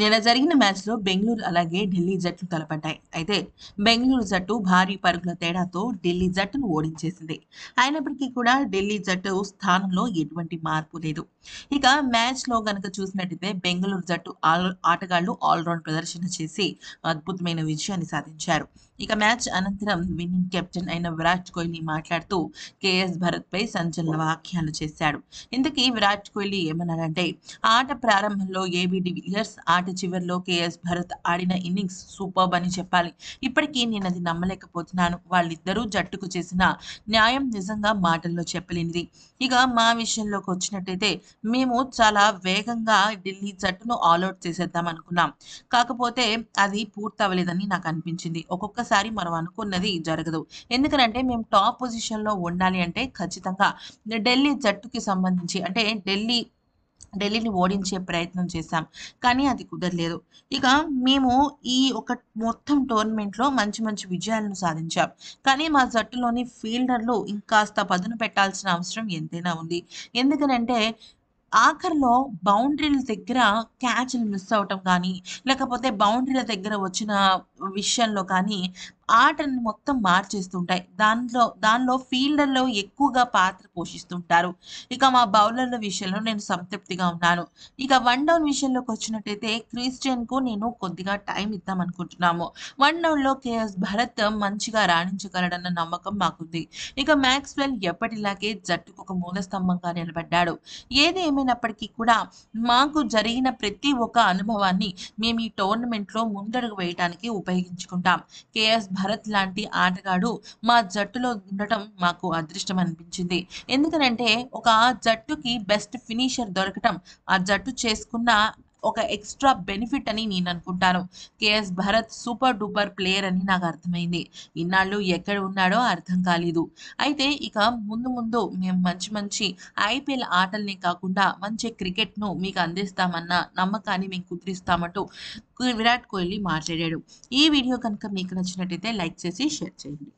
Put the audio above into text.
నిన్న జరిగిన మ్యాచ్లో బెంగళూరు అలాగే ఢిల్లీ జట్లు తలపడ్డాయి అయితే బెంగళూరు జట్టు భారీ పరుగుల తేడాతో ఢిల్లీ జట్టును ఓడించేసింది అయినప్పటికీ కూడా ఢిల్లీ జట్టు స్థానంలో ఎటువంటి మార్పు లేదు ఇక మ్యాచ్లో గనక చూసినట్టయితే బెంగళూరు జట్టు ఆటగాళ్లు ఆల్రౌండ్ ప్రదర్శన చేసి అద్భుతమైన విజయాన్ని సాధించారు ఇక మ్యాచ్ అనంతరం విన్నింగ్ కెప్టెన్ అయిన విరాట్ కోహ్లీ మాట్లాడుతూ కేఎస్ పై సంచలన వ్యాఖ్యలు చేశాడు ఇంతకీ విరాట్ కోహ్లీ ఏమన్నాడంటే ఆట ప్రారంభంలో ఏబి డివిలియర్స్ ఆ ఆట చివరిలో కేఎస్ భరత్ ఆడిన ఇన్నింగ్స్ సూపర్బ్ అని చెప్పాలి ఇప్పటికీ నేను అది నమ్మలేకపోతున్నాను వాళ్ళిద్దరూ జట్టుకు చేసిన న్యాయం నిజంగా మాటల్లో చెప్పలేనిది ఇక మా విషయంలోకి వచ్చినట్టయితే మేము చాలా వేగంగా ఢిల్లీ జట్టును ఆల్అౌట్ చేసేద్దాం అనుకున్నాం కాకపోతే అది పూర్తవలేదని నాకు అనిపించింది ఒక్కొక్కసారి మనం అనుకున్నది జరగదు ఎందుకంటే మేము టాప్ పొజిషన్లో ఉండాలి అంటే ఖచ్చితంగా ఢిల్లీ జట్టుకి సంబంధించి అంటే ఢిల్లీ ఢిల్లీని ఓడించే ప్రయత్నం చేశాం కానీ అది కుదరలేదు ఇక మేము ఈ ఒక మొత్తం టోర్నమెంట్లో మంచి మంచి విజయాలను సాధించాం కానీ మా జట్టులోని ఫీల్డర్లు ఇంకాస్త పదును పెట్టాల్సిన అవసరం ఎంతైనా ఉంది ఎందుకనంటే ఆఖరిలో బౌండరీల దగ్గర క్యాచ్లు మిస్ అవటం కానీ లేకపోతే బౌండరీల దగ్గర వచ్చిన విషయంలో కానీ ఆటని మొత్తం మార్చేస్తుంటాయి దాంట్లో దానిలో ఫీల్డర్లో ఎక్కువగా పాత్ర పోషిస్తుంటారు ఇక మా బౌలర్ల విషయంలో నేను సంతృప్తిగా ఉన్నాను ఇక వన్ డౌన్ విషయంలోకి వచ్చినట్టయితే కు నేను కొద్దిగా టైం ఇద్దాం అనుకుంటున్నాము వన్ డౌన్ లో కేఎస్ భరత్ మంచిగా రాణించగలడన్న నమ్మకం మాకుంది ఇక మ్యాక్స్వెల్ ఎప్పటిలాగే జట్టుకు ఒక మూల స్తంభంగా నిలబడ్డాడు ఏది ఏమైనప్పటికీ కూడా మాకు జరిగిన ప్రతి ఒక్క అనుభవాన్ని మేము ఈ టోర్నమెంట్ లో ముందడుగు వేయడానికి ఉపయోగ ఉపయోగించుకుంటాం కేఎస్ భరత్ లాంటి ఆటగాడు మా జట్టులో ఉండటం మాకు అదృష్టం అనిపించింది ఎందుకనంటే ఒక జట్టుకి బెస్ట్ ఫినిషర్ దొరకటం ఆ జట్టు చేసుకున్న ఒక ఎక్స్ట్రా బెనిఫిట్ అని నేను అనుకుంటాను KS Bharat super duper player అని నాకు అర్థమైంది ఇన్నాళ్ళు ఎక్కడ ఉన్నాడో అర్థం కాలేదు అయితే ఇక ముందు ముందు మేము మంచి మంచి ఐపీఎల్ ఆటల్ని కాకుండా మంచి క్రికెట్ను మీకు అందిస్తామన్న నమ్మకాన్ని మేము కుదిరిస్తామంటూ విరాట్ కోహ్లీ మాట్లాడాడు ఈ వీడియో కనుక మీకు నచ్చినట్టయితే లైక్ చేసి షేర్ చేయండి